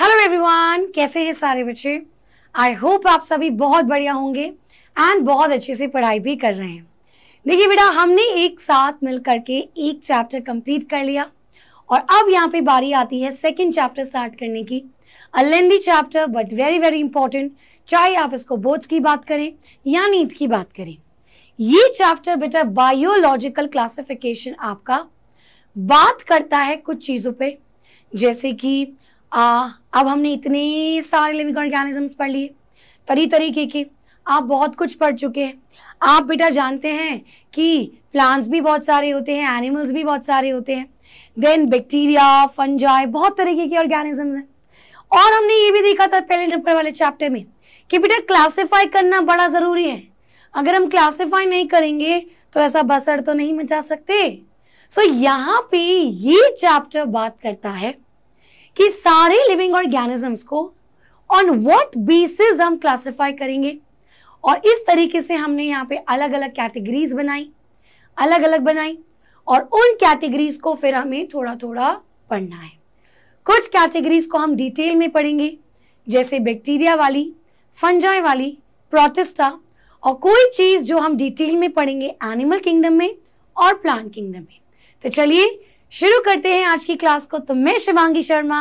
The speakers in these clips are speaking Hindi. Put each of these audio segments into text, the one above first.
हेलो एवरीवन कैसे हैं सारे बच्चे आई होप आप सभी बहुत बढ़िया होंगे एंड बहुत अच्छे से पढ़ाई भी कर रहे हैं देखिए बेटा हमने एक साथ मिल करके एक चैप्टर कंप्लीट कर लिया और अब यहाँ पे बारी आती है सेकेंड चैप्टर स्टार्ट करने की a lengthy chapter but very very important चाहे आप इसको बोर्ड्स की बात करें या नीट की बात करें ये चैप्टर बेटा बायोलॉजिकल क्लासिफिकेशन आपका बात करता है कुछ चीज़ों पे जैसे कि आ, अब हमने इतने सारे लिविंग ऑर्गेनिजम्स पढ़ लिए तरी तरीके के आप बहुत कुछ पढ़ चुके हैं आप बेटा जानते हैं कि प्लांट्स भी बहुत सारे होते हैं एनिमल्स भी बहुत सारे होते हैं देन बैक्टीरिया फंजाई बहुत तरीके के ऑर्गेनिजम्स हैं और हमने ये भी देखा था पहले नंबर वाले चैप्टर में कि बेटा क्लासिफाई करना बड़ा ज़रूरी है अगर हम क्लासिफाई नहीं करेंगे तो ऐसा बसर तो नहीं मचा सकते सो so, यहाँ पे ये चैप्टर बात करता है कि सारे लिविंग ऑर्गेनिजम्स को ऑन व्हाट बेसिस हम क्लासिफाई करेंगे और इस तरीके से हमने यहाँ पे अलग अलग कैटेगरीज बनाई अलग अलग बनाई और उन कैटेगरीज को फिर हमें थोड़ा थोड़ा पढ़ना है कुछ कैटेगरीज को हम डिटेल में पढ़ेंगे जैसे बैक्टीरिया वाली फंजाई वाली प्रोटेस्टा और कोई चीज़ जो हम डिटेल में पढ़ेंगे एनिमल किंगडम में और प्लांट किंगडम में तो चलिए शुरू करते हैं आज की क्लास को तो मैं शिवांगी शर्मा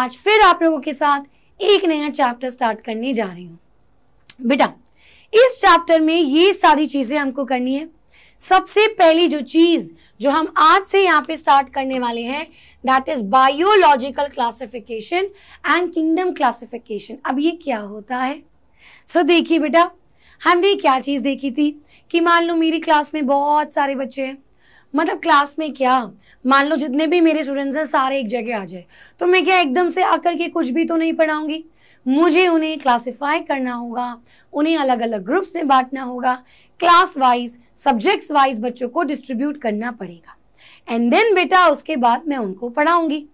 आज फिर आप लोगों के साथ एक नया चैप्टर स्टार्ट करने जा रही हूँ बेटा इस चैप्टर में ये सारी चीज़ें हमको करनी है सबसे पहली जो चीज़ जो हम आज से यहाँ पे स्टार्ट करने वाले हैं that is biological classification and kingdom classification अब ये क्या होता है सो देखिए बेटा हमने क्या चीज़ देखी थी कि मान लो मेरी क्लास में बहुत सारे बच्चे हैं मतलब क्लास में क्या मान लो जितने भी मेरे स्टूडेंट्स हैं सारे एक जगह आ जाए तो मैं क्या एकदम से आकर के कुछ भी तो नहीं पढ़ाऊंगी मुझे उन्हें क्लासिफाई करना होगा उन्हें अलग अलग ग्रुप्स में बांटना होगा क्लास वाइज सब्जेक्ट्स वाइज बच्चों को डिस्ट्रीब्यूट करना पड़ेगा एंड देन बेटा उसके बाद मैं उनको पढ़ाऊंगी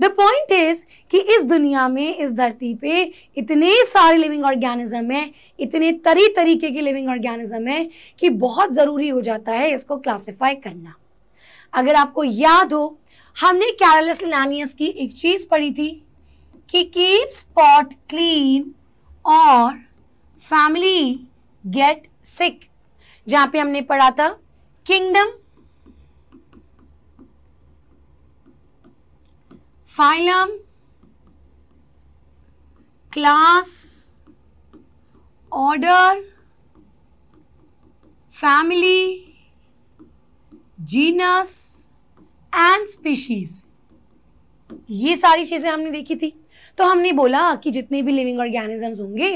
द पॉइंट इज कि इस दुनिया में इस धरती पे इतने सारे लिविंग ऑर्गेनिज्म हैं इतने तरी तरीके के लिविंग ऑर्गेनिज्म हैं कि बहुत ज़रूरी हो जाता है इसको क्लासिफाई करना अगर आपको याद हो हमने कैरलस लानियस की एक चीज़ पढ़ी थी कि कीप स्पॉट क्लीन और फैमिली गेट सिक जहाँ पे हमने पढ़ा था kingdom phylum class order family genus and species ये सारी चीज़ें हमने देखी थी तो हमने बोला कि जितने भी लिविंग ऑर्गेनिजम्स होंगे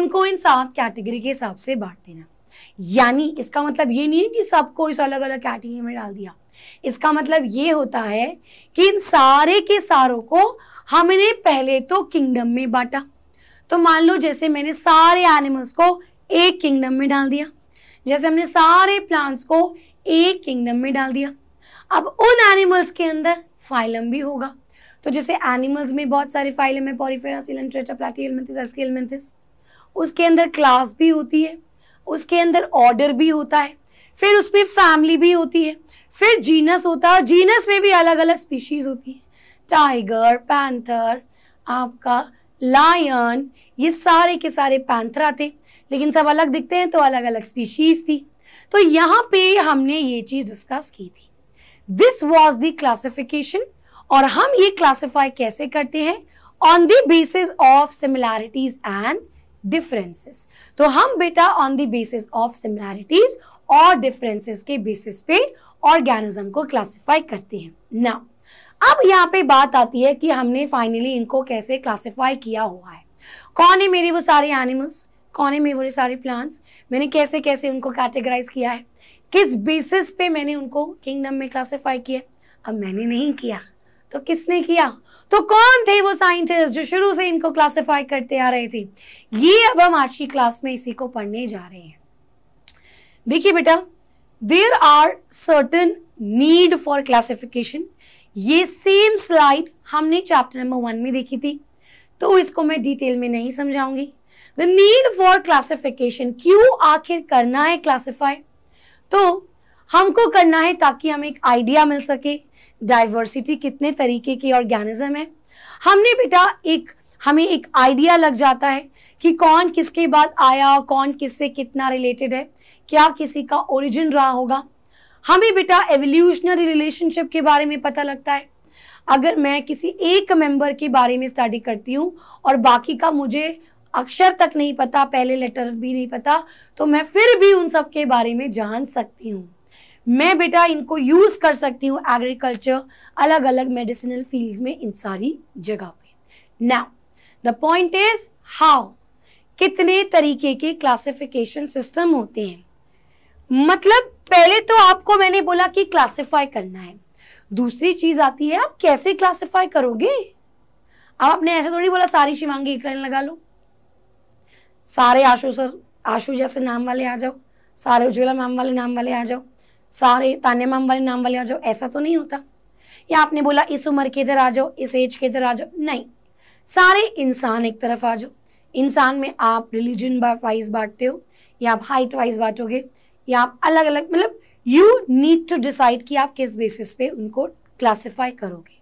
उनको इन सात कैटेगरी के हिसाब से बांट देना यानी इसका मतलब ये नहीं है कि सबको इस अलग अलग कैटेगरी में डाल दिया इसका मतलब ये होता है कि इन सारे के सारों को हमने पहले तो किंगडम में बांटा तो मान लो जैसे मैंने सारे एनिमल्स को एक किंगडम में डाल दिया जैसे हमने सारे प्लांट्स को एक किंगडम में डाल दिया अब उन एनिमल्स के अंदर फाइलम भी होगा तो जैसे एनिमल्स में बहुत सारे फाइलम है पॉरीफेरा सिलन एस्केलमेंथिस उसके अंदर क्लास भी होती है उसके अंदर ऑर्डर भी होता है फिर उसमें फैमिली भी होती है फिर जीनस होता है जीनस में भी अलग अलग स्पीशीज होती है टाइगर पैंथर आपका लायन ये सारे के सारे पैंथरा थे लेकिन सब अलग दिखते हैं तो अलग अलग स्पीशीज थी तो यहाँ पे हमने ये चीज डिस्कस की थी दिस वॉज दी क्लासिफिकेशन और हम ये क्लासिफाई कैसे करते हैं on the basis of similarities and differences तो हम बेटा on the basis of similarities और डिफरेंसेस के बेसिस पे ऑर्गेनिज्म को क्लासिफाई करते हैं ना अब यहाँ पे बात आती है कि हमने फाइनली इनको कैसे क्लासिफाई किया हुआ है कौन है मेरे वो सारे एनिमल्स कौन है मेरे वो सारे प्लांट्स मैंने कैसे कैसे उनको कैटेगराइज किया है किस बेसिस पे मैंने उनको किंगडम में क्लासिफाई किया अब मैंने नहीं किया तो किसने किया तो कौन थे वो साइंटिस्ट जो शुरू से इनको क्लासिफाई करते आ रहे थे ये अब हम आज की क्लास में इसी को पढ़ने जा रहे हैं देखिए बेटा there are certain need for classification ये सेम स्लाइड हमने चैप्टर नंबर वन में देखी थी तो इसको मैं डिटेल में नहीं समझाऊंगी द नीड फॉर क्लासिफिकेशन क्यों आखिर करना है क्लासिफाई तो हमको करना है ताकि हमें एक आइडिया मिल सके डाइवर्सिटी कितने तरीके की ऑर्गेनिज्म है हमने बेटा एक हमें एक आइडिया लग जाता है कि कौन किसके बाद आया कौन किससे कितना रिलेटेड है क्या किसी का ओरिजिन रहा होगा हमें बेटा एवोल्यूशनरी रिलेशनशिप के बारे में पता लगता है अगर मैं किसी एक मेंबर के बारे में स्टडी करती हूँ और बाकी का मुझे अक्षर तक नहीं पता पहले लेटर भी नहीं पता तो मैं फिर भी उन सब के बारे में जान सकती हूँ मैं बेटा इनको यूज़ कर सकती हूँ एग्रीकल्चर अलग अलग मेडिसिनल फील्ड्स में इन सारी जगह पे now the point is how कितने तरीके के क्लासिफिकेशन सिस्टम होते हैं मतलब पहले तो आपको मैंने बोला कि क्लासिफाई करना है दूसरी चीज आती है आप कैसे क्लासिफाई करोगे आपने ऐसे थोड़ी बोला सारी शिवांगी एक लाइन लगा लो सारे आशु सर आशु जैसे नाम वाले आ जाओ सारे उज्ज्वला मैम वाले नाम वाले आ जाओ सारे तान्या मैम वाले नाम वाले आ जाओ ऐसा तो नहीं होता या आपने बोला इस उम्र के इधर आ जाओ इस एज के इधर आ जाओ नहीं सारे इंसान एक तरफ आ जाओ इंसान में आप रिलीजन वाइज बांटते हो या आप हाइट वाइज बांटोगे या आप अलग अलग मतलब यू नीड टू डिसाइड कि आप किस बेसिस पे उनको क्लासिफाई करोगे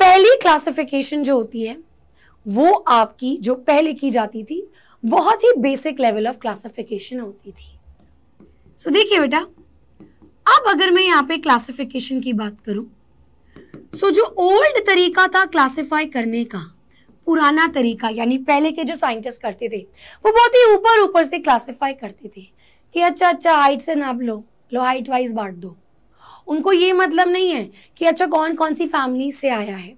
पहली क्लासिफिकेशन जो होती है वो आपकी जो पहले की जाती थी बहुत ही बेसिक लेवल ऑफ क्लासिफिकेशन होती थी सो देखिए बेटा अब अगर मैं यहाँ पे क्लासिफिकेशन की बात करूं सो जो ओल्ड तरीका था क्लासिफाई करने का पुराना तरीका यानी पहले के जो साइंटिस्ट करते थे वो बहुत ही ऊपर ऊपर से क्लासिफाई करते थे कि अच्छा अच्छा हाइट से नाप लो लो हाइट वाइज बांट दो उनको ये मतलब नहीं है कि अच्छा कौन कौन सी फैमिली से आया है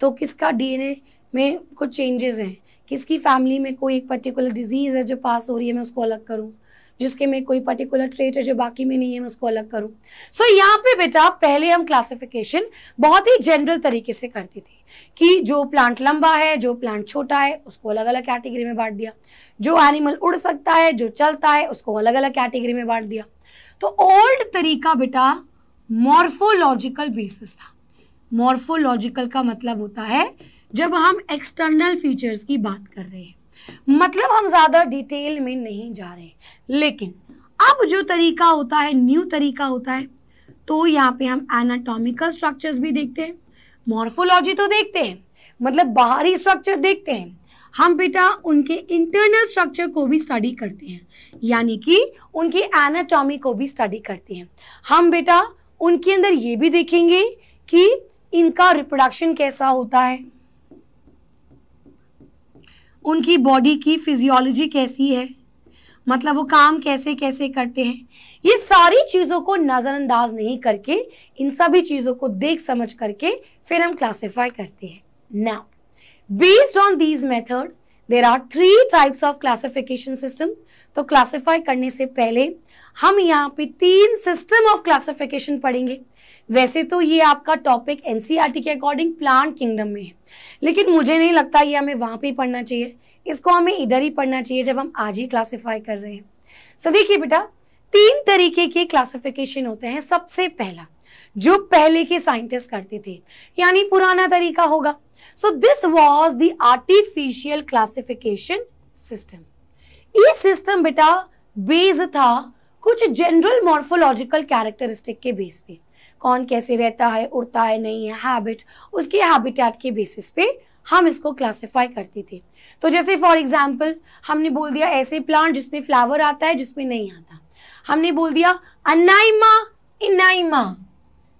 तो किसका डीएनए में कुछ चेंजेस हैं किसकी फैमिली में कोई एक पर्टिकुलर डिजीज़ है जो पास हो रही है मैं उसको अलग करूँ जिसके में कोई पर्टिकुलर ट्रेट है जो बाकी में नहीं है मैं उसको अलग करूँ सो so, यहाँ पे बेटा पहले हम क्लासिफिकेशन बहुत ही जनरल तरीके से करते थे कि जो प्लांट लंबा है जो प्लांट छोटा है उसको अलग अलग कैटेगरी में बांट दिया जो एनिमल उड़ सकता है जो चलता है उसको अलग अलग कैटेगरी में बांट दिया तो ओल्ड तरीका बेटा मॉर्फोलॉजिकल बेसिस था मॉर्फोलॉजिकल का मतलब होता है जब हम एक्सटर्नल फीचर्स की बात कर रहे हैं मतलब हम ज़्यादा डिटेल में नहीं जा रहे लेकिन अब जो तरीका होता है न्यू तरीका होता है तो यहाँ पे हम एनाटॉमिकल स्ट्रक्चर्स भी देखते हैं मॉर्फोलॉजी तो देखते हैं मतलब बाहरी स्ट्रक्चर देखते हैं हम बेटा उनके इंटरनल स्ट्रक्चर को भी स्टडी करते हैं यानी कि उनकी एनाटॉमी को भी स्टडी करते हैं हम बेटा उनके अंदर ये भी देखेंगे कि इनका रिप्रोडक्शन कैसा होता है उनकी बॉडी की फिजियोलॉजी कैसी है मतलब वो काम कैसे कैसे करते हैं ये सारी चीज़ों को नज़रअंदाज नहीं करके इन सभी चीज़ों को देख समझ करके फिर हम क्लासीफाई करते हैं now based on these method there are three types of classification system तो क्लासीफाई करने से पहले हम यहाँ पे तीन सिस्टम ऑफ क्लासिफिकेशन पढ़ेंगे वैसे तो ये आपका टॉपिक एनसीईआरटी e के अकॉर्डिंग प्लांट किंगडम में है लेकिन मुझे नहीं लगता ये हमें वहाँ पे पढ़ना चाहिए इसको हमें इधर ही पढ़ना चाहिए जब हम आज ही क्लासीफाई कर रहे हैं सो देखिए बेटा तीन तरीके के क्लासिफिकेशन होते हैं सबसे पहला जो पहले के साइंटिस्ट करते थे यानी पुराना तरीका होगा so this was the artificial classification system ये सिस्टम बेटा बेस था कुछ जनरल मॉर्फोलॉजिकल कैरेक्टरिस्टिक के बेस पे कौन कैसे रहता है उड़ता है नहीं है हैबिट उसके हैबिटेट के बेसिस पे हम इसको क्लासिफाई करते थे तो जैसे फॉर एग्जाम्पल हमने बोल दिया ऐसे प्लांट जिसमें फ्लावर आता है जिसमें नहीं आता हमने बोल दिया अनाइमा इनाइमा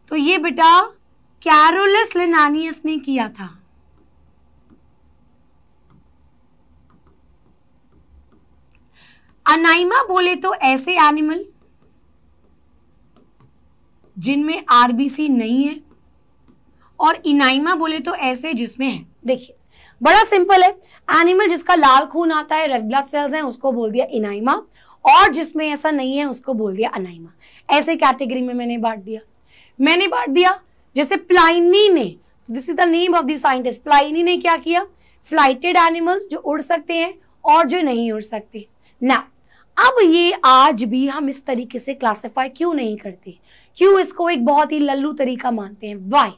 तो ये बेटा कैरोलस लेनानियस ने किया था अनाइमा बोले तो ऐसे एनिमल जिनमें आरबीसी नहीं है और इनाइमा बोले तो ऐसे जिसमें है देखिए बड़ा सिंपल है एनिमल जिसका लाल खून आता है रेड ब्लड सेल्स हैं उसको बोल दिया इनाइमा और जिसमें ऐसा नहीं है उसको बोल दिया अनाइमा ऐसे कैटेगरी में मैंने बांट दिया मैंने बांट दिया जैसे प्लाइनी ने this is the name of the scientist Pliny ने क्या किया फ्लाइटेड एनिमल्स जो उड़ सकते हैं और जो नहीं उड़ सकते ना अब ये आज भी हम इस तरीके से क्लासिफाई क्यों नहीं करते क्यों इसको एक बहुत ही लल्लू तरीका मानते हैं वाई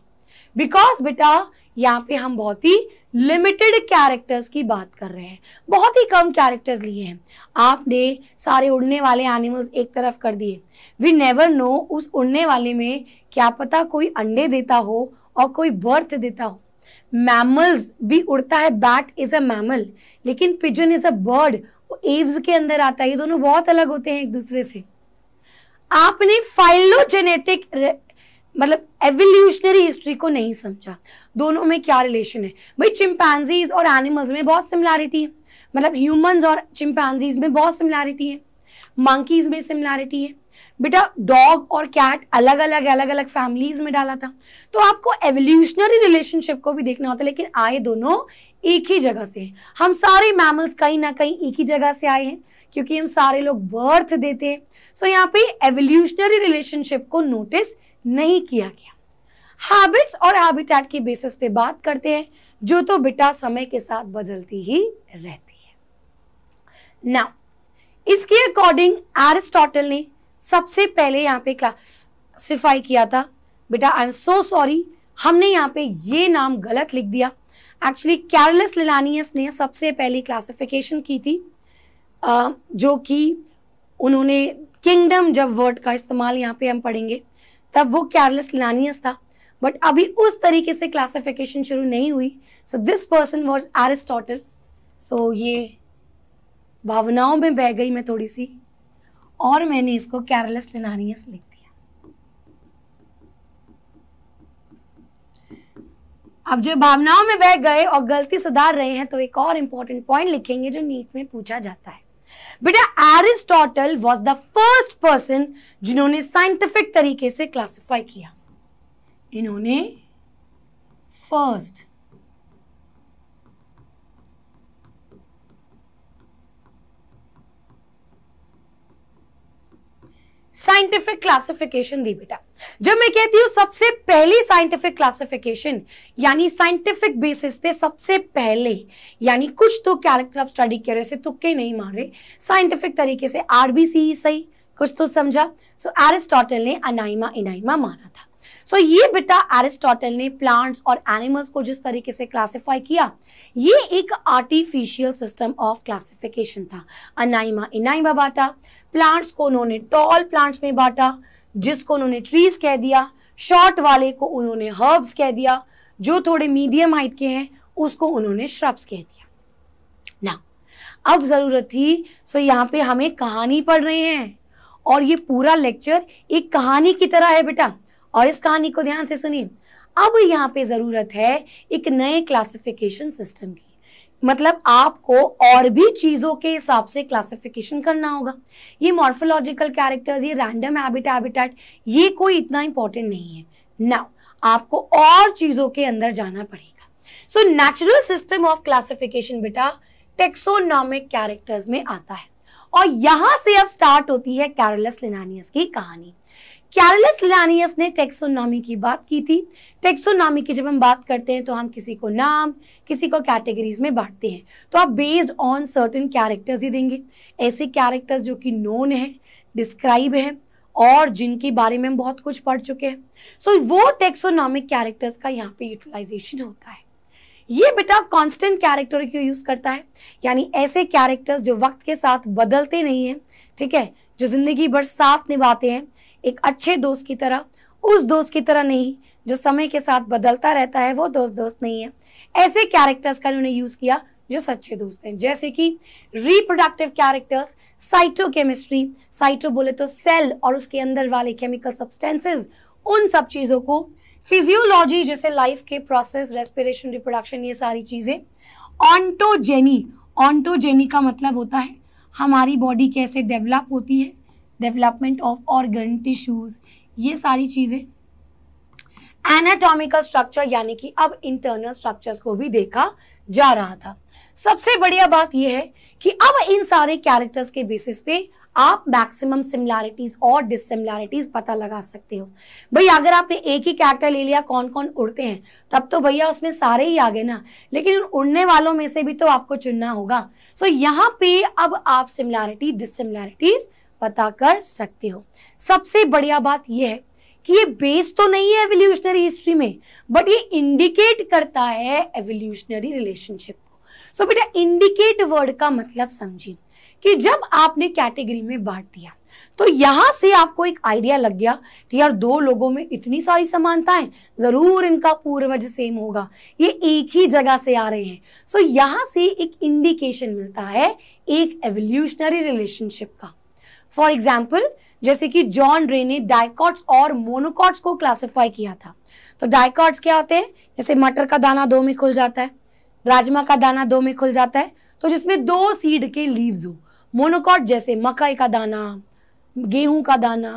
बिकॉज बेटा यहाँ पे हम बहुत ही लिमिटेड कैरेक्टर्स की बात कर रहे हैं बहुत ही कम कैरेक्टर्स लिए हैं आपने सारे उड़ने वाले एनिमल्स एक तरफ कर दिए वी नेवर नो उस उड़ने वाले में क्या पता कोई अंडे देता हो और कोई बर्थ देता हो मैमल्स भी उड़ता है बैट इज अ मैमल लेकिन pigeon is a bird Aves के अंदर आता है ये दोनों बहुत अलग होते हैं एक दूसरे से आपने फाइलोजेनेटिक मतलब एवोल्यूशनरी हिस्ट्री को नहीं समझा दोनों में क्या रिलेशन है भाई चिंपैनजीज और एनिमल्स में बहुत सिमिलैरिटी है मतलब ह्यूमंस और चिंपैनजीज में बहुत सिमिलैरिटी है मंकीज में सिमिलैरिटी है बेटा डॉग और कैट अलग अलग अलग अलग फैमिलीज में डाला था तो आपको एवोल्यूशनरी रिलेशनशिप को भी देखना होता है लेकिन आए दोनों एक ही जगह से है हम सारे मैमल्स कहीं ना कहीं एक ही जगह से आए हैं क्योंकि हम सारे लोग बर्थ देते हैं सो so, यहाँ पे एवोल्यूशनरी रिलेशनशिप को नोटिस नहीं किया गया हैबिट्स और हैबिटेट के बेसिस पे बात करते हैं जो तो बेटा समय के साथ बदलती ही रहती है नाउ इसके अकॉर्डिंग एरिस्टोटल ने सबसे पहले यहाँ पे क्लासिफाई किया था बेटा आई एम सो सॉरी हमने यहाँ पे ये नाम गलत लिख दिया एक्चुअली कैरलेस लिलानियस ने सबसे पहली क्लासिफिकेशन की थी आ, जो कि उन्होंने किंगडम जब वर्ड का इस्तेमाल यहाँ पे हम पढ़ेंगे तब वो कैरलेस लिलानियस था बट अभी उस तरीके से क्लासिफिकेशन शुरू नहीं हुई so this person was Aristotle so ये भावनाओं में बह गई मैं थोड़ी सी और मैंने इसको कैरलेस लिनानियस लिख दिया अब जो भावनाओं में बह गए और गलती सुधार रहे हैं तो एक और इंपॉर्टेंट पॉइंट लिखेंगे जो नीट में पूछा जाता है बेटा Aristotle was the first person जिन्होंने साइंटिफिक तरीके से क्लासिफाई किया इन्होंने फर्स्ट साइंटिफिक क्लासिफिकेशन दी बेटा जब मैं कहती हूँ सबसे पहली साइंटिफिक क्लासिफिकेशन यानी साइंटिफिक बेसिस पे सबसे पहले यानी कुछ तो कैरेक्टर ऑफ स्टडी कर रहे से तुक्के नहीं मार रहे साइंटिफिक तरीके से आरबीसी e सही कुछ तो समझा सो so, एरिस्टोटल ने अनाइमा इनाइमा माना था सो ये बेटा एरिस्टोटल ने प्लांट्स और एनिमल्स को जिस तरीके से क्लासिफाई किया ये एक आर्टिफिशियल सिस्टम ऑफ क्लासिफिकेशन था अनाइमा इनाइमा बांटा प्लांट्स को उन्होंने टॉल प्लांट्स में बांटा जिसको उन्होंने ट्रीज कह दिया शॉर्ट वाले को उन्होंने हर्ब्स कह दिया जो थोड़े मीडियम हाइट के हैं उसको उन्होंने श्रब्स कह दिया ना अब ज़रूरत थी सो यहाँ पे हमें कहानी पढ़ रहे हैं और ये पूरा लेक्चर एक कहानी की तरह है बेटा और इस कहानी को ध्यान से सुनिए अब यहाँ पे जरूरत है एक नए क्लासिफिकेशन सिस्टम की मतलब आपको और भी चीजों के हिसाब से क्लासिफिकेशन करना होगा ये मॉर्फोलॉजिकल कैरेक्टर्स ये रैंडम हैबिट हैबिटेट ये कोई इतना इंपॉर्टेंट नहीं है नाउ आपको और चीजों के अंदर जाना पड़ेगा so natural system of classification बेटा टेक्सोनॉमिक कैरेक्टर्स में आता है और यहां से अब स्टार्ट होती है कैरोलस लिनानियस की कहानी कैरोलस लिनानियस ने टेक्सोनॉमी की बात की थी टेक्सोनॉमी की जब हम बात करते हैं तो हम किसी को नाम किसी को कैटेगरीज में बांटते हैं तो आप बेस्ड ऑन सर्टेन कैरेक्टर्स ही देंगे ऐसे कैरेक्टर्स जो कि नोन है डिस्क्राइब है और जिनके बारे में हम बहुत कुछ पढ़ चुके हैं सो so, वो टेक्सोनॉमिक कैरेक्टर्स का यहाँ पे यूटिलाइजेशन होता है ये बेटा कांस्टेंट कैरेक्टर क्यों यूज करता है यानी ऐसे कैरेक्टर्स जो वक्त के साथ बदलते नहीं हैं ठीक है जो जिंदगी भर साथ निभाते हैं एक अच्छे दोस्त की तरह उस दोस्त की तरह नहीं जो समय के साथ बदलता रहता है वो दोस्त दोस्त नहीं है ऐसे कैरेक्टर्स का इन्होंने यूज किया जो सच्चे दोस्त हैं जैसे कि रिप्रोडक्टिव कैरेक्टर्स साइटोकेमिस्ट्री साइटो बोले तो सेल और उसके अंदर वाले केमिकल सब्सटेंसेस उन सब चीज़ों को फिजियोलॉजी जैसे लाइफ के प्रोसेस रेस्पिरेशन रिप्रोडक्शन ये सारी चीज़ें ऑन्टोजेनी ऑन्टोजेनी का मतलब होता है हमारी बॉडी कैसे डेवलप होती है डेवलपमेंट ऑफ ऑर्गन टिश्यूज़ ये सारी चीज़ें एनाटॉमिकल स्ट्रक्चर यानी कि अब इंटरनल स्ट्रक्चर्स को भी देखा जा रहा था सबसे बढ़िया बात यह है कि अब इन सारे कैरेक्टर्स के बेसिस पे आप मैक्सिमम सिमिलैरिटीज और डिसिमिलैरिटीज पता लगा सकते हो भाई अगर आपने एक ही कैरेक्टर ले लिया कौन कौन उड़ते हैं तब तो भैया उसमें सारे ही आ गए ना लेकिन उन उड़ने वालों में से भी तो आपको चुनना होगा सो so, यहाँ पे अब आप सिमिलैरिटी डिसिमिलैरिटीज पता कर सकते हो सबसे बढ़िया बात यह है कि ये बेस तो नहीं है एवोल्यूशनरी हिस्ट्री में बट ये इंडिकेट करता है एवोल्यूशनरी रिलेशनशिप सो so, बेटा इंडिकेट वर्ड का मतलब समझिए कि जब आपने कैटेगरी में बांट दिया तो यहां से आपको एक आइडिया लग गया कि यार दो लोगों में इतनी सारी समानताएं जरूर इनका पूर्वज सेम होगा ये एक ही जगह से आ रहे हैं सो so, यहां से एक इंडिकेशन मिलता है एक एवोल्यूशनरी रिलेशनशिप का फॉर एग्जाम्पल जैसे कि जॉन रे ने डायकॉट्स और मोनोकॉट्स को क्लासिफाई किया था तो डायकॉट्स क्या होते हैं जैसे मटर का दाना दो में खुल जाता है राजमा का दाना दो में खुल जाता है तो जिसमें दो सीड के लीव्स हो मोनोकॉट जैसे मकई का दाना गेहूं का दाना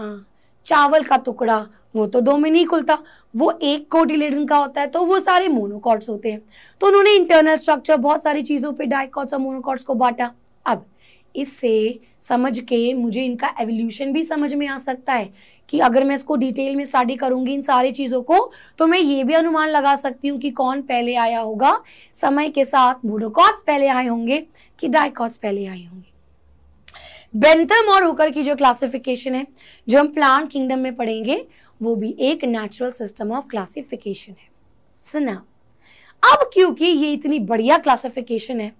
चावल का टुकड़ा वो तो दो में नहीं खुलता वो एक कोटिलेडन का होता है तो वो सारे मोनोकॉट्स होते हैं तो उन्होंने इंटरनल स्ट्रक्चर बहुत सारी चीज़ों पे डाइकॉट्स और मोनोकॉट्स को बांटा अब इससे समझ के मुझे इनका एवोल्यूशन भी समझ में आ सकता है कि अगर मैं इसको डिटेल में स्टडी करूंगी इन सारी चीज़ों को तो मैं ये भी अनुमान लगा सकती हूँ कि कौन पहले आया होगा समय के साथ बुडोकॉट्स पहले आए होंगे कि डायकॉट्स पहले आए होंगे बेंथम और हुकर की जो क्लासिफिकेशन है जो हम प्लांट किंगडम में पढ़ेंगे वो भी एक नेचुरल सिस्टम ऑफ क्लासिफिकेशन है सुना अब क्योंकि ये इतनी बढ़िया क्लासिफिकेशन है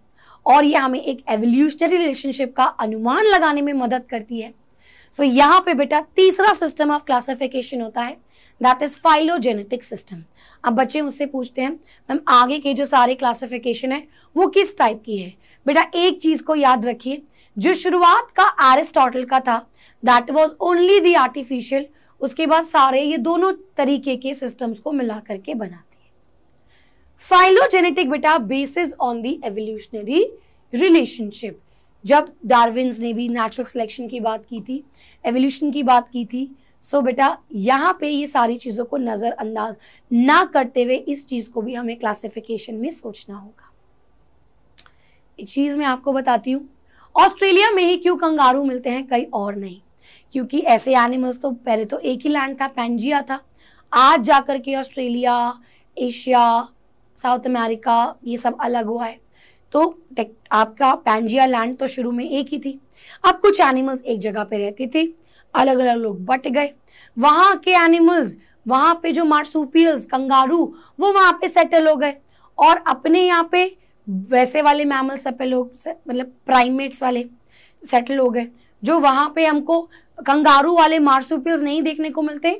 और ये हमें एक एवोल्यूशनरी रिलेशनशिप का अनुमान लगाने में मदद करती है सो so, यहाँ पे बेटा तीसरा सिस्टम ऑफ क्लासिफिकेशन होता है दैट इज फाइलोजेनेटिक सिस्टम अब बच्चे मुझसे पूछते हैं मैम आगे के जो सारे क्लासिफिकेशन है वो किस टाइप की है बेटा एक चीज को याद रखिए जो शुरुआत का एरिस्टोटल का था that was only the artificial उसके बाद सारे ये दोनों तरीके के सिस्टम्स को मिला करके बनाते हैं फाइलोजेनेटिक बेटा basis on the evolutionary relationship जब डार्विन्स ने भी नेचुरल सिलेक्शन की बात की थी एवोल्यूशन की बात की थी सो so बेटा यहाँ पे ये सारी चीज़ों को नज़रअंदाज ना करते हुए इस चीज़ को भी हमें क्लासिफिकेशन में सोचना होगा एक चीज़ मैं आपको बताती हूँ ऑस्ट्रेलिया में ही क्यों कंगारू मिलते हैं कई और नहीं क्योंकि ऐसे एनिमल्स तो पहले तो एक ही लैंड था पेंजिया था आज जाकर के ऑस्ट्रेलिया एशिया साउथ अमेरिका ये सब अलग हुआ है तो आपका पैंजिया लैंड तो शुरू में एक ही थी अब कुछ एनिमल्स एक जगह पे रहते थे अलग अलग लोग बट गए वहां के एनिमल्स वहां पे जो मार्सुपियल्स कंगारू वो वहां पे सेटल हो गए और अपने यहाँ पे वैसे वाले मैमल्स पे लोग मतलब प्राइमेट्स वाले सेटल हो गए जो वहां पे हमको कंगारू वाले मार्सुपियल्स नहीं देखने को मिलते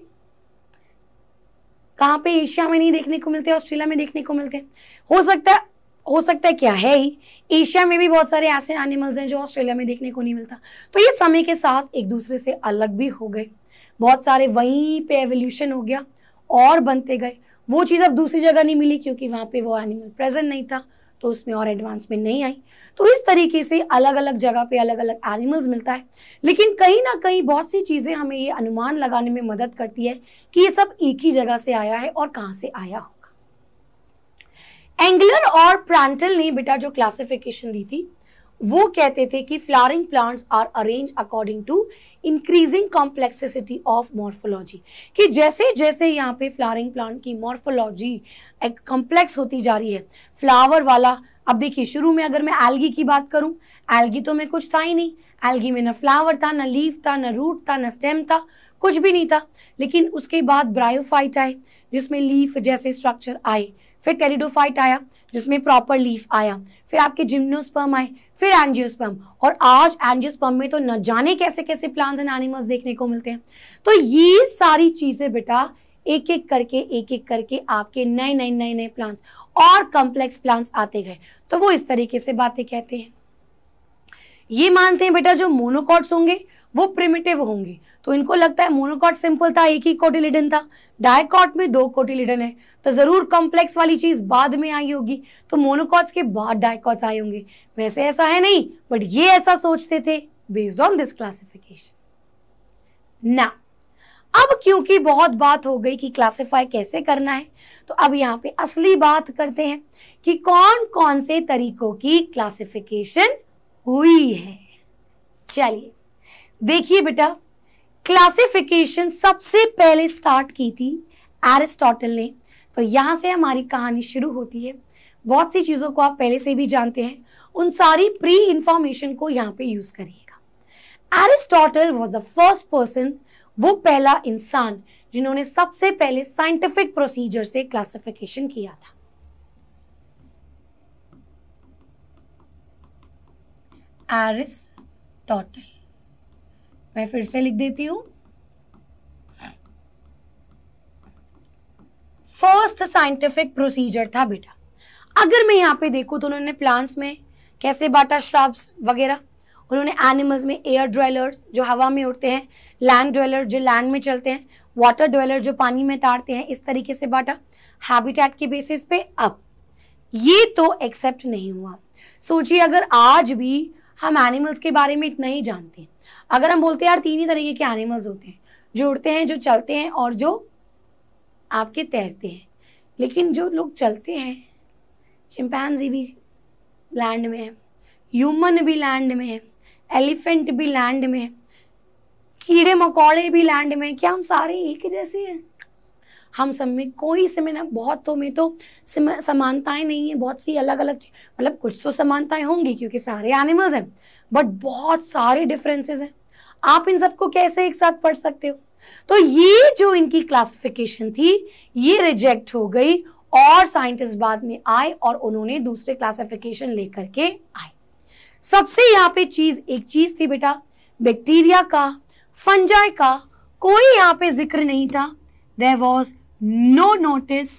कहाँ पे एशिया में नहीं देखने को मिलते ऑस्ट्रेलिया में देखने को मिलते हो सकता है हो सकता है क्या है ही एशिया में भी बहुत सारे ऐसे एनिमल्स हैं जो ऑस्ट्रेलिया में देखने को नहीं मिलता तो ये समय के साथ एक दूसरे से अलग भी हो गए बहुत सारे वहीं पे एवोल्यूशन हो गया और बनते गए वो चीज़ अब दूसरी जगह नहीं मिली क्योंकि वहाँ पे वो एनिमल प्रेजेंट नहीं था तो उसमें और एडवांसमेंट नहीं आई तो इस तरीके से अलग अलग जगह पे अलग अलग एनिमल्स मिलता है लेकिन कहीं ना कहीं बहुत सी चीज़ें हमें ये अनुमान लगाने में मदद करती है कि ये सब एक ही जगह से आया है और कहाँ से आया हो एंगुलर और प्रांटल ने बेटा जो क्लासिफिकेशन दी थी वो कहते थे कि flowering plants are arrange according to increasing complexity of morphology कि जैसे जैसे यहाँ पे फ्लावरिंग प्लांट की मॉर्फोलॉजी एक कॉम्प्लेक्स होती जा रही है फ्लावर वाला अब देखिए शुरू में अगर मैं एल्गी की बात करूँ एल्गी तो मैं कुछ था ही नहीं एल्गी में ना फ्लावर था ना लीफ था ना रूट था ना स्टेम था कुछ भी नहीं था लेकिन उसके बाद ब्रायोफाइट आए जिसमें लीफ जैसे स्ट्रक्चर आए फिर टेरिडोफाइट आया जिसमें प्रॉपर लीफ आया फिर आपके जिम्नोस्पर्म आए फिर एंजियोस्पर्म और आज एंजियोस्पर्म में तो न जाने कैसे कैसे प्लांट्स एंड एनिमल्स देखने को मिलते हैं तो ये सारी चीज़ें बेटा एक एक करके एक एक करके आपके नए नए नए नए प्लांट्स और कॉम्प्लेक्स प्लांट्स आते गए तो वो इस तरीके से बातें कहते हैं ये मानते हैं बेटा जो मोनोकॉट्स होंगे वो प्रिमिटिव होंगी तो इनको लगता है मोनोकॉट सिंपल था एक ही कोटिलिडन था डायकॉट में दो कोटिलिडन है तो ज़रूर कॉम्प्लेक्स वाली चीज़ बाद में आई होगी तो मोनोकॉट्स के बाद डायकॉट्स आए होंगे वैसे ऐसा है नहीं बट ये ऐसा सोचते थे बेस्ड ऑन दिस क्लासिफिकेशन ना अब क्योंकि बहुत बात हो गई कि क्लासिफाई कैसे करना है तो अब यहाँ पे असली बात करते हैं कि कौन कौन से तरीकों की क्लासिफिकेशन हुई है चलिए देखिए बेटा क्लासिफिकेशन सबसे पहले स्टार्ट की थी एरिस्टोटल ने तो यहाँ से हमारी कहानी शुरू होती है बहुत सी चीज़ों को आप पहले से भी जानते हैं उन सारी प्री इंफॉर्मेशन को यहाँ पे यूज़ करिएगा Aristotle was the first person वो पहला इंसान जिन्होंने सबसे पहले साइंटिफिक प्रोसीजर से क्लासिफिकेशन किया था एरिस्टोटल मैं फिर से लिख देती हूँ फर्स्ट साइंटिफिक प्रोसीजर था बेटा अगर मैं यहाँ पे देखू तो उन्होंने प्लांट्स में कैसे बाटा श्राब्स वगैरह उन्होंने एनिमल्स में एयर ड्वेलर्स जो हवा में उड़ते हैं लैंड ड्वेलर जो लैंड में चलते हैं वाटर ड्वेलर जो पानी में ताड़ते हैं इस तरीके से बांटा हैबिटेट के बेसिस पे अब ये तो एक्सेप्ट नहीं हुआ सोचिए अगर आज भी हम एनिमल्स के बारे में इतना ही जानते हैं अगर हम बोलते हैं यार तीन ही तरीके के एनिमल्स होते हैं जो उड़ते हैं जो चलते हैं और जो आपके तैरते हैं लेकिन जो लोग चलते हैं चिंपैनजी भी लैंड में है ह्यूमन भी लैंड में है एलिफेंट भी लैंड में है कीड़े मकोड़े भी लैंड में क्या हम सारे एक जैसे हैं हम सब में कोई समय ना बहुतों तो में तो समानताएं नहीं है बहुत सी अलग अलग मतलब कुछ तो समानताएं होंगी क्योंकि सारे एनिमल्स हैं बट बहुत सारे डिफरेंसेस हैं आप इन सबको कैसे एक साथ पढ़ सकते हो तो ये जो इनकी क्लासिफिकेशन थी ये रिजेक्ट हो गई और साइंटिस्ट बाद में आए और उन्होंने दूसरे क्लासिफिकेशन लेकर के आए सबसे यहाँ पे चीज एक चीज थी बेटा बैक्टीरिया का फंजाई का कोई यहाँ पे जिक्र नहीं था there was no notice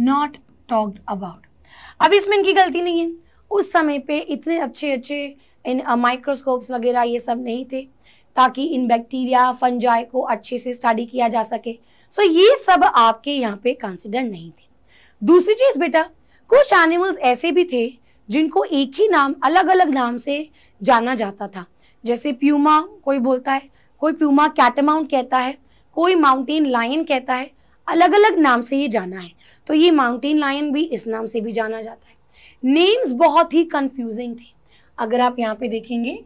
not talked about अब इसमें इनकी गलती नहीं है उस समय पे इतने अच्छे अच्छे इन माइक्रोस्कोप्स वगैरह ये सब नहीं थे ताकि इन बैक्टीरिया फंजाई को अच्छे से स्टडी किया जा सके सो ये सब आपके यहाँ पे कंसिडर नहीं थे दूसरी चीज़ बेटा कुछ एनिमल्स ऐसे भी थे जिनको एक ही नाम अलग अलग नाम से जाना जाता था जैसे प्यूमा कोई बोलता है कोई प्यूमा कैटमाउंट कहता है कोई माउंटेन लायन कहता है अलग अलग नाम से ये जाना है तो ये माउंटेन लायन भी इस नाम से भी जाना जाता है नेम्स बहुत ही कंफ्यूजिंग थे अगर आप यहां पे देखेंगे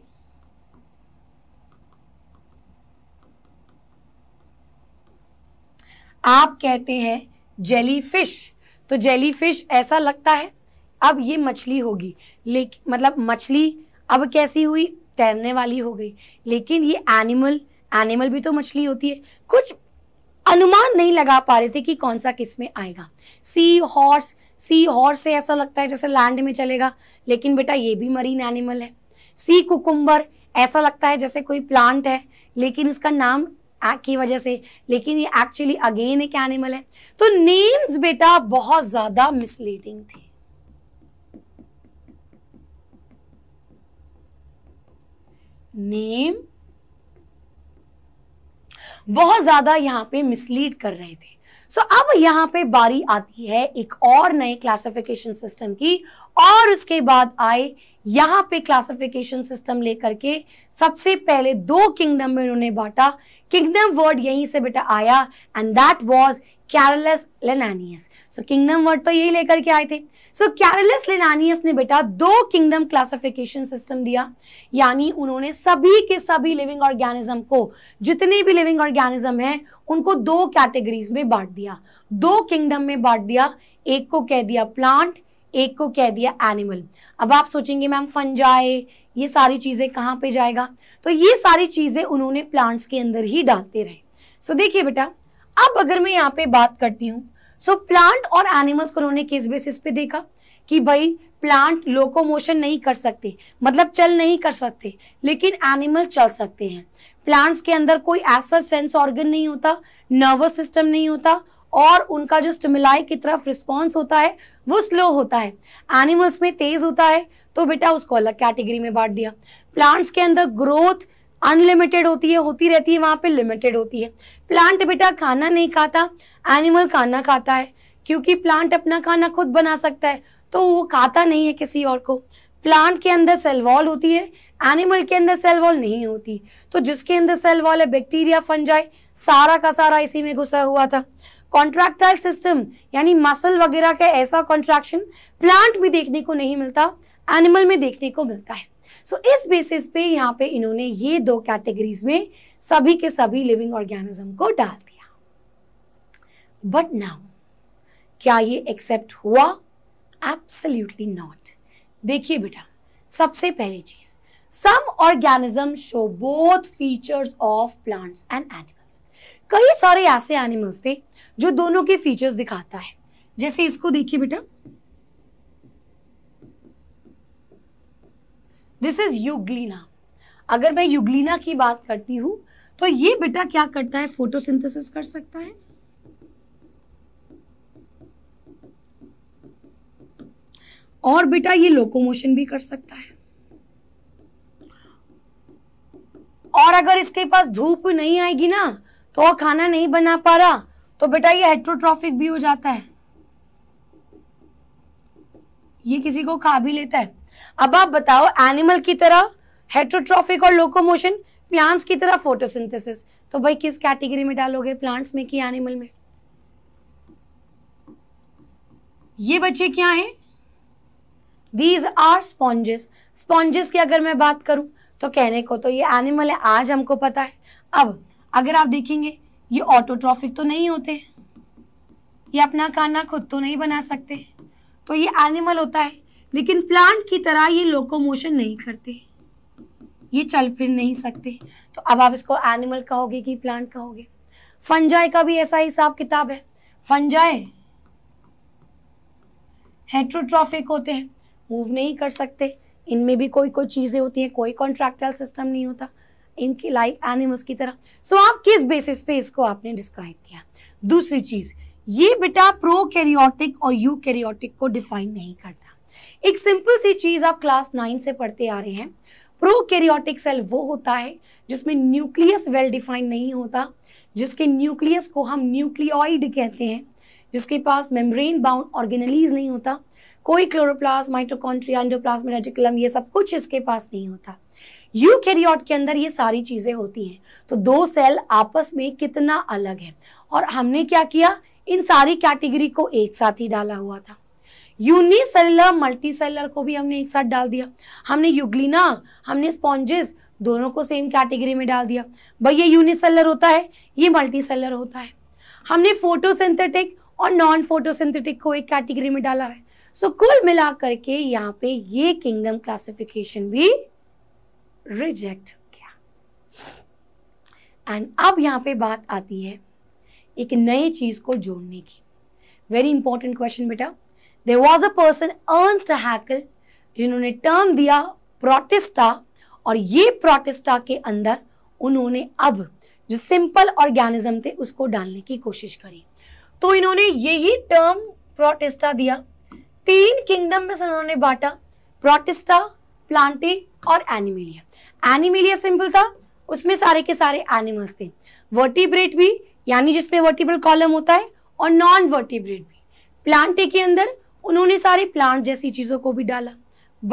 आप कहते हैं जेलीफिश तो जेलीफिश ऐसा लगता है अब ये मछली होगी लेकिन मतलब मछली अब कैसी हुई तैरने वाली हो गई लेकिन ये एनिमल एनिमल भी तो मछली होती है कुछ अनुमान नहीं लगा पा रहे थे कि कौन सा किस में आएगा सी हॉर्स सी हॉर्स से ऐसा लगता है जैसे लैंड में चलेगा लेकिन बेटा ये भी मरीन एनिमल है सी कुकुम्बर ऐसा लगता है जैसे कोई प्लांट है लेकिन इसका नाम की वजह से लेकिन ये एक्चुअली अगेन एक एनिमल है तो नेम्स बेटा बहुत ज्यादा मिसलीडिंग थे नेम बहुत ज़्यादा यहाँ पे मिसलीड कर रहे थे सो so, अब यहाँ पे बारी आती है एक और नए क्लासिफिकेशन सिस्टम की और उसके बाद आए यहाँ पे क्लासिफिकेशन सिस्टम लेकर के सबसे पहले दो किंगडम में उन्होंने बांटा किंगडम वर्ड यहीं से बेटा आया and that was Carolus Linnaeus so kingdom word तो यही लेकर के आए थे सो कैरलस लेनानियस ने बेटा दो किंगडम क्लासिफिकेशन सिस्टम दिया यानी उन्होंने सभी के सभी लिविंग ऑर्गेनिज्म को जितने भी लिविंग ऑर्गेनिज्म हैं उनको दो कैटेगरीज में बांट दिया दो किंगडम में बांट दिया एक को कह दिया प्लांट एक को कह दिया एनिमल अब आप सोचेंगे मैम फंजाए ये सारी चीज़ें कहाँ पे जाएगा तो ये सारी चीज़ें उन्होंने प्लांट्स के अंदर ही डालते रहे सो so, देखिए बेटा अब अगर मैं यहाँ पे बात करती हूँ सो प्लांट और एनिमल्स को उन्होंने किस बेसिस पे देखा कि भाई प्लांट लोकोमोशन नहीं कर सकते मतलब चल नहीं कर सकते लेकिन एनिमल चल सकते हैं प्लांट्स के अंदर कोई ऐसा सेंस ऑर्गन नहीं होता नर्वस सिस्टम नहीं होता और उनका जो स्टिमुलाई की तरफ रिस्पॉन्स होता है वो स्लो होता है एनिमल्स में तेज होता है तो बेटा उसको अलग कैटेगरी में बांट दिया प्लांट्स के अंदर ग्रोथ अनलिमिटेड होती है होती रहती है वहां पे लिमिटेड होती है प्लांट बेटा खाना नहीं खाता एनिमल खाना खाता है क्योंकि प्लांट अपना खाना खुद बना सकता है तो वो खाता नहीं है किसी और को प्लांट के अंदर सेल वॉल होती है एनिमल के अंदर सेल वॉल नहीं होती तो जिसके अंदर सेल वॉल है बैक्टीरिया फन जाए सारा का सारा इसी में घुसा हुआ था कॉन्ट्रैक्टाइल सिस्टम यानी मसल वगैरह का ऐसा कॉन्ट्रैक्शन प्लांट में देखने को नहीं मिलता एनिमल में देखने को मिलता है सो इस बेसिस पे यहाँ पे इन्होंने ये दो कैटेगरीज में सभी के सभी लिविंग ऑर्गेनिज्म को डाल दिया बट नाउ क्या ये एक्सेप्ट हुआ एब्सोल्युटली नॉट देखिए बेटा सबसे पहली चीज some organism show both features of plants and animals कई सारे ऐसे एनिमल्स थे जो दोनों के फीचर्स दिखाता है जैसे इसको देखिए बेटा दिस इज युगलीना अगर मैं युगलीना की बात करती हूं तो ये बेटा क्या करता है फोटोसिंथेसिस कर सकता है और बेटा ये लोकोमोशन भी कर सकता है और अगर इसके पास धूप नहीं आएगी ना तो वह खाना नहीं बना पा रहा तो बेटा ये हेट्रोट्रॉफिक भी हो जाता है ये किसी को खा भी लेता है अब आप बताओ एनिमल की तरह हेट्रोट्रॉफिक और लोकोमोशन प्लांट्स की तरह फोटोसिंथेसिस तो भाई किस कैटेगरी में डालोगे प्लांट्स में कि एनिमल में ये बच्चे क्या हैं दीज आर स्पॉन्जेस स्पॉन्जेस की अगर मैं बात करूं तो कहने को तो ये एनिमल है आज हमको पता है अब अगर आप देखेंगे ये ऑटोट्रॉफिक तो नहीं होते ये अपना खाना खुद तो नहीं बना सकते तो ये एनिमल होता है लेकिन प्लांट की तरह ये लोकोमोशन नहीं करते ये चल फिर नहीं सकते तो अब आप इसको एनिमल कहोगे कि प्लांट कहोगे फंजाई का भी ऐसा हिसाब किताब है फंजाई हेट्रोट्रॉफिक होते हैं मूव नहीं कर सकते इनमें भी कोई कोई चीज़ें होती हैं कोई कॉन्ट्रैक्टल सिस्टम नहीं होता इनकी लाइक एनिमल्स की तरह सो so, आप किस बेसिस पे इसको आपने डिस्क्राइब किया दूसरी चीज़ ये बेटा प्रो कैरियोटिक और यू कैरियोटिक को डिफाइन नहीं करता एक सिंपल सी चीज आप क्लास नाइन से पढ़ते आ रहे हैं प्रोकैरियोटिक सेल वो होता है जिसमें न्यूक्लियस वेल डिफाइंड नहीं होता जिसके न्यूक्लियस को हम न्यूक्लियोइड कहते हैं जिसके पास मेम्ब्रेन बाउंड ऑर्गेनलीज नहीं होता कोई क्लोरोप्लास्ट माइटोकॉन्ट्रिया एंडोप्लाज्मिक रेटिकुलम ये सब कुछ इसके पास नहीं होता यूकैरियोट के अंदर ये सारी चीज़ें होती हैं तो दो सेल आपस में कितना अलग है और हमने क्या किया इन सारी कैटेगरी को एक साथ ही डाला हुआ था यूनिसेलुलर मल्टीसेलुलर को भी हमने एक साथ डाल दिया हमने युग्लिना हमने स्पॉन्जेस दोनों को सेम कैटेगरी में डाल दिया भाई ये यूनिसेलर होता है ये मल्टीसेलर होता है हमने फोटोसिंथेटिक और नॉन फोटोसिंथेटिक को एक कैटेगरी में डाला है सो so, कुल मिला करके यहाँ पे ये किंगडम क्लासिफिकेशन भी रिजेक्ट हो गया एंड अब यहाँ पे बात आती है एक नई चीज को जोड़ने की वेरी इंपॉर्टेंट क्वेश्चन बेटा there was a person Ernst Haeckel जिन्होंने टर्म दिया प्रोटेस्टा और ये प्रोटेस्टा के अंदर उन्होंने अब जो सिंपल ऑर्गेनिज्म थे उसको डालने की कोशिश करी तो इन्होंने यही टर्म प्रोटेस्टा दिया तीन किंगडम में से उन्होंने बांटा प्रोटेस्टा प्लांटे और एनिमिलिया एनिमिलिया सिंपल था उसमें सारे के सारे एनिमल्स थे वर्टिब्रेट भी यानी जिसमें वर्टिबल कॉलम होता है और नॉन वर्टिब्रेट भी प्लांटे के अंदर उन्होंने सारे प्लांट जैसी चीज़ों को भी डाला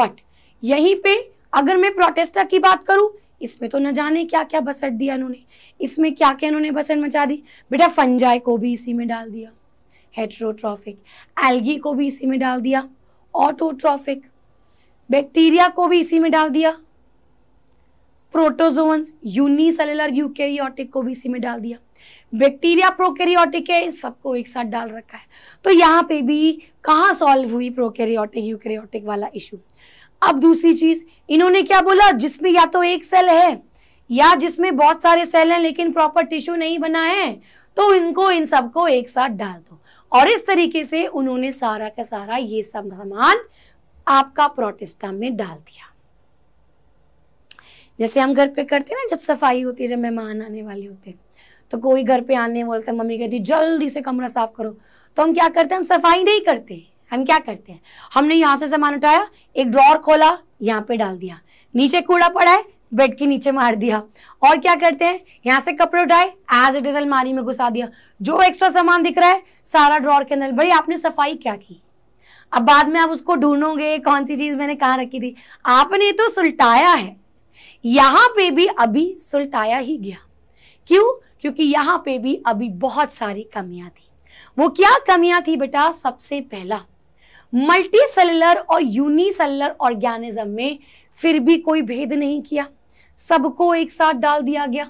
बट यहीं पे अगर मैं प्रोटेस्टर की बात करूं इसमें तो न जाने क्या क्या बसट दिया उन्होंने इसमें क्या क्या उन्होंने बसट मचा दी बेटा फंजाई को भी इसी में डाल दिया हेट्रोट्रॉफिक एल्गी को भी इसी में डाल दिया ऑटोट्रॉफिक बैक्टीरिया को भी इसी में डाल दिया प्रोटोजोन्स यूनिसेलुलर यूकेरियोटिक को भी इसी में डाल दिया बैक्टीरिया प्रोकैरियोटिक है सबको एक साथ डाल रखा है तो यहाँ पे भी कहाँ सॉल्व हुई प्रोकैरियोटिक यूकैरियोटिक वाला इशू अब दूसरी चीज इन्होंने क्या बोला जिसमें या तो एक सेल है या जिसमें बहुत सारे सेल हैं लेकिन प्रॉपर टिश्यू नहीं बना है तो इनको इन सबको एक साथ डाल दो और इस तरीके से उन्होंने सारा का सारा ये सब सामान आपका प्रोटेस्टा में डाल दिया जैसे हम घर पे करते हैं ना जब सफाई होती है जब मेहमान आने वाले होते हैं तो कोई घर पे आने बोलता है मम्मी कहती जल्दी से कमरा साफ करो तो हम क्या करते हैं हम सफाई नहीं करते हम क्या करते हैं हमने यहाँ से सामान उठाया एक ड्रॉर खोला यहाँ पे डाल दिया नीचे कूड़ा पड़ा है बेड के नीचे मार दिया और क्या करते हैं यहाँ से कपड़े उठाए एज इट इज अलमारी में घुसा दिया जो एक्स्ट्रा सामान दिख रहा है सारा ड्रॉर के अंदर बड़ी आपने सफाई क्या की अब बाद में आप उसको ढूंढोगे कौन सी चीज मैंने कहाँ रखी थी आपने तो सुलटाया है यहां पे भी अभी सुलटाया ही गया क्यों क्योंकि यहाँ पे भी अभी बहुत सारी कमियां थी वो क्या कमियां थी बेटा सबसे पहला मल्टी सेलुलर और यूनिसेलुलर ऑर्गेनिज्म में फिर भी कोई भेद नहीं किया सबको एक साथ डाल दिया गया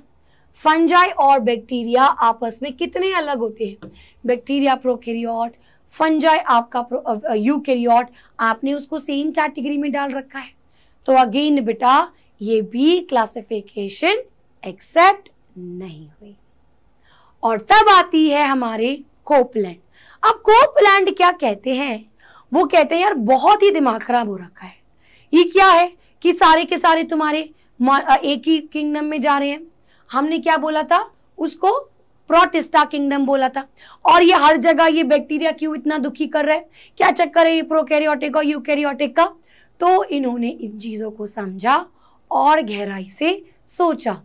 फंजाई और बैक्टीरिया आपस में कितने अलग होते हैं बैक्टीरिया प्रोकैरियोट फंजाई आपका यूकैरियोट आपने उसको सेम कैटेगरी में डाल रखा है तो अगेन बेटा ये भी क्लासिफिकेशन एक्सेप्ट नहीं हुई और तब आती है हमारे कोपलैंड अब कोपलैंड क्या कहते हैं वो कहते हैं यार बहुत ही दिमाग खराब हो रखा है ये क्या है कि सारे के सारे तुम्हारे एक ही किंगडम में जा रहे हैं हमने क्या बोला था उसको प्रोटेस्टा किंगडम बोला था और ये हर जगह ये बैक्टीरिया क्यों इतना दुखी कर रहा है क्या चक्कर है ये प्रोकैरियोटिक और यूकैरियोटिक का तो इन्होंने इन चीज़ों को समझा और गहराई से सोचा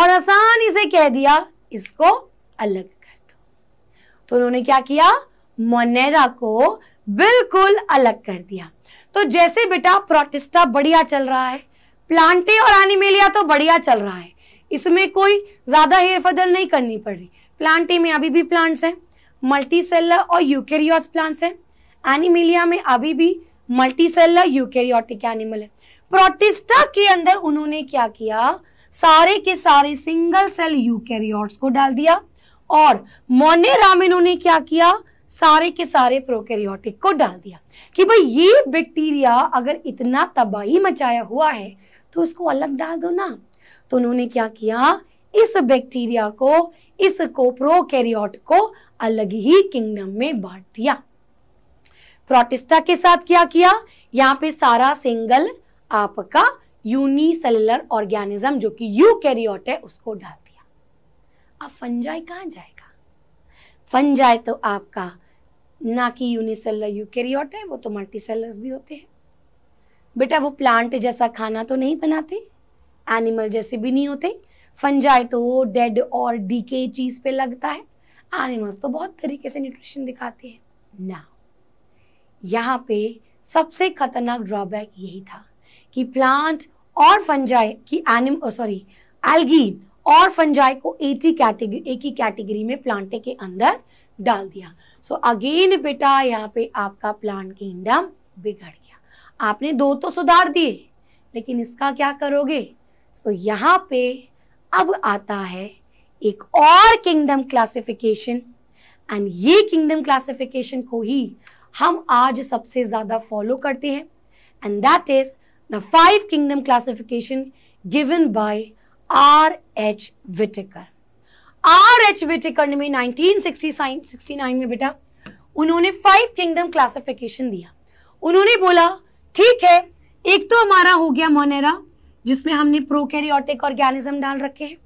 और आसानी से कह दिया इसको अलग कर दो तो उन्होंने क्या किया मोनेरा को बिल्कुल अलग कर दिया तो जैसे बेटा प्रोटिस्टा बढ़िया चल रहा है प्लांटे और एनिमेलिया तो बढ़िया चल रहा है इसमें कोई ज़्यादा हेयर फदल नहीं करनी पड़ रही प्लांटे में अभी भी प्लांट्स हैं मल्टी सेलर और यूकेरियोट्स प्लांट्स हैं एनिमेलिया में अभी भी मल्टी सेलर यूकेरियोटिक एनिमल है प्रोटिस्टा के अंदर उन्होंने क्या किया सारे के सारे सिंगल सेल यूकेरियोट्स को डाल दिया और मोने रामिनो ने क्या किया सारे के सारे प्रोकैरियोटिक को डाल दिया कि भाई ये बैक्टीरिया अगर इतना तबाही मचाया हुआ है तो उसको अलग डाल दो ना तो उन्होंने क्या किया इस बैक्टीरिया को इसको प्रोकैरियोट को अलग ही किंगडम में बांट दिया प्रोटिस्टा के साथ क्या किया यहाँ पे सारा सिंगल आपका यूनिसेलुलर ऑर्गेनिज्म जो कि यूकैरियोट है उसको डाल दिया अब फंजाई कहाँ जाएगा फंजाई तो आपका ना कि यूनिसेलर यूकेरियोट है वो तो मल्टीसेलर्स भी होते हैं बेटा वो प्लांट जैसा खाना तो नहीं बनाते एनिमल जैसे भी नहीं होते फंजाई तो वो डेड और डीके चीज़ पे लगता है एनिमल्स तो बहुत तरीके से न्यूट्रिशन दिखाते हैं ना यहाँ पे सबसे खतरनाक ड्रॉबैक यही था कि प्लांट और फंजाई की एनिम सॉरी एल्गी और फंजाई को एटी कैटेगरी एक ही कैटेगरी में प्लांटे के अंदर डाल दिया सो अगेन बेटा यहाँ पे आपका प्लांट किंगडम बिगड़ गया आपने दो तो सुधार दिए लेकिन इसका क्या करोगे सो so, यहाँ पे अब आता है एक और किंगडम क्लासिफिकेशन एंड ये किंगडम क्लासिफिकेशन को ही हम आज सबसे ज़्यादा फॉलो करते हैं and that is the five kingdom classification given by R H Whittaker R H Whittaker ने 1969 में बेटा उन्होंने फाइव किंगडम क्लासिफिकेशन दिया उन्होंने बोला ठीक है एक तो हमारा हो गया मोनेरा जिसमें हमने प्रोकैरियोटिक ऑर्गेनिज्म डाल रखे हैं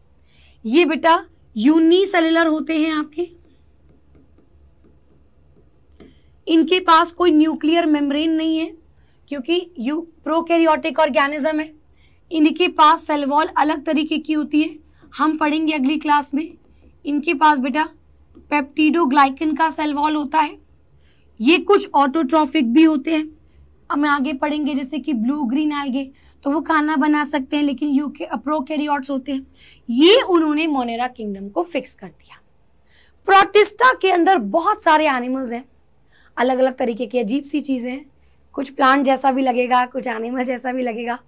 ये बेटा यूनिसेलुलर होते हैं आपके इनके पास कोई न्यूक्लियर मेम्ब्रेन नहीं है क्योंकि यू प्रोकैरियोटिक ऑर्गेनिज्म है इनके पास सेलवॉल अलग तरीके की होती है हम पढ़ेंगे अगली क्लास में इनके पास बेटा पेप्टीडोग्लाइकन का सेलवॉल होता है ये कुछ ऑटोट्रॉफिक भी होते हैं हम आगे पढ़ेंगे जैसे कि ब्लू ग्रीन आएंगे तो वो खाना बना सकते हैं लेकिन यू के प्रोकैरियोट्स होते हैं ये उन्होंने मोनेरा किंगडम को फिक्स कर दिया प्रोटिस्टा के अंदर बहुत सारे एनिमल्स हैं अलग अलग तरीके की अजीब सी चीज़ें हैं कुछ प्लांट जैसा भी लगेगा कुछ एनिमल जैसा भी लगेगा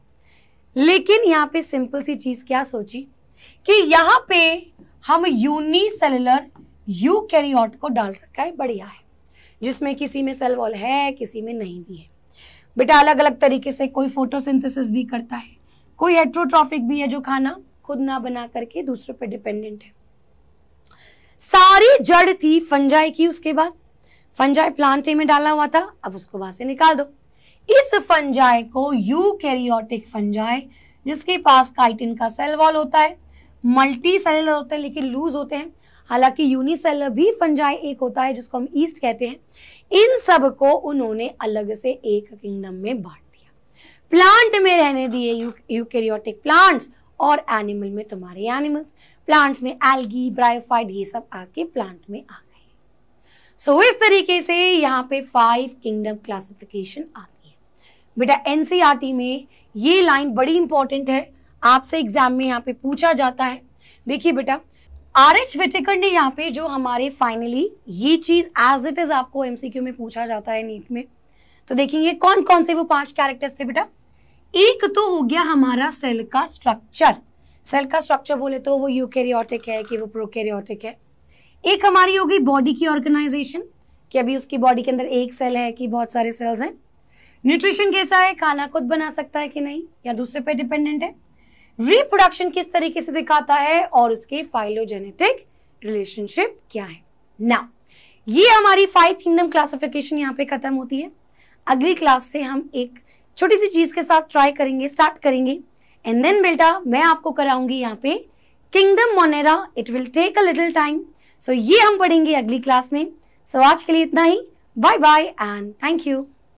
लेकिन यहाँ पे सिंपल सी चीज क्या सोची कि यहाँ पे हम यूनिसेलुलर यू कैरियोट को डाल रखा है बढ़िया है जिसमें किसी में सेल वॉल है किसी में नहीं भी है बेटा अलग अलग तरीके से कोई फोटोसिंथेसिस भी करता है कोई हेट्रोट्रॉफिक भी है जो खाना खुद ना बना करके दूसरे पे डिपेंडेंट है सारी जड़ थी फंजाई की उसके बाद फंजाई प्लांटे में डाला हुआ था अब उसको वहां से निकाल दो इस फंजाई को यूकैरियोटिक फंजाई जिसके पास काइटिन का सेल वॉल होता है मल्टी सेलर होते हैं लेकिन लूज होते हैं हालांकि यूनिसेलर भी फंजाई एक होता है जिसको हम ईस्ट कहते हैं इन सब को उन्होंने अलग से एक किंगडम में बांट दिया प्लांट में रहने दिए यूकैरियोटिक प्लांट्स और एनिमल में तुम्हारे एनिमल्स प्लांट्स में एल्गी ब्रायोफाइड ये सब आके प्लांट में आ गए सो so, इस तरीके से यहाँ पे फाइव किंगडम क्लासिफिकेशन आता बेटा एनसीईआरटी e में ये लाइन बड़ी इंपॉर्टेंट है आपसे एग्जाम में यहाँ पे पूछा जाता है देखिए बेटा आर एच विटेकर ने यहाँ पे जो हमारे फाइनली ये चीज एज इट इज आपको एमसीक्यू में पूछा जाता है नीट में तो देखेंगे कौन कौन से वो पांच कैरेक्टर्स थे बेटा एक तो हो गया हमारा सेल का स्ट्रक्चर सेल का स्ट्रक्चर बोले तो वो यूकेरियोटिक है कि वो प्रोकेरियोटिक है एक हमारी हो गई बॉडी की ऑर्गेनाइजेशन कि अभी उसकी बॉडी के अंदर एक सेल है कि बहुत सारे सेल्स हैं न्यूट्रिशन कैसा है खाना खुद बना सकता है कि नहीं या दूसरे पे डिपेंडेंट है रिप्रोडक्शन किस तरीके से दिखाता है और उसके फाइलोजेनेटिक रिलेशनशिप क्या है ना ये हमारी फाइव किंगडम क्लासिफिकेशन यहाँ पे खत्म होती है अगली क्लास से हम एक छोटी सी चीज के साथ ट्राई करेंगे स्टार्ट करेंगे एंड देन बेटा मैं आपको कराऊंगी यहाँ पे kingdom Monera it will take a little time so ये हम पढ़ेंगे अगली क्लास में सो so, आज के लिए इतना ही bye bye and thank you